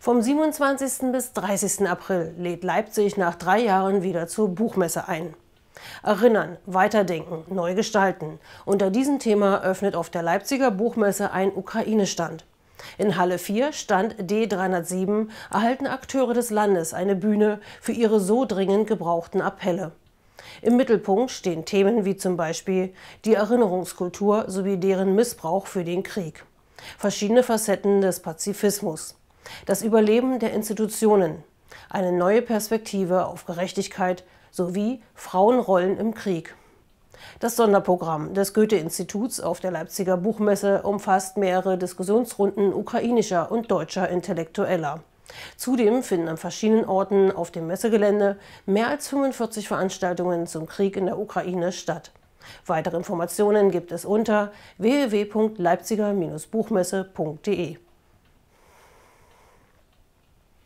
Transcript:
Vom 27. bis 30. April lädt Leipzig nach drei Jahren wieder zur Buchmesse ein. Erinnern, weiterdenken, neu gestalten. Unter diesem Thema öffnet auf der Leipziger Buchmesse ein Ukraine-Stand. In Halle 4, Stand D307, erhalten Akteure des Landes eine Bühne für ihre so dringend gebrauchten Appelle. Im Mittelpunkt stehen Themen wie zum Beispiel die Erinnerungskultur sowie deren Missbrauch für den Krieg. Verschiedene Facetten des Pazifismus das Überleben der Institutionen, eine neue Perspektive auf Gerechtigkeit sowie Frauenrollen im Krieg. Das Sonderprogramm des Goethe-Instituts auf der Leipziger Buchmesse umfasst mehrere Diskussionsrunden ukrainischer und deutscher Intellektueller. Zudem finden an verschiedenen Orten auf dem Messegelände mehr als 45 Veranstaltungen zum Krieg in der Ukraine statt. Weitere Informationen gibt es unter www.leipziger-buchmesse.de.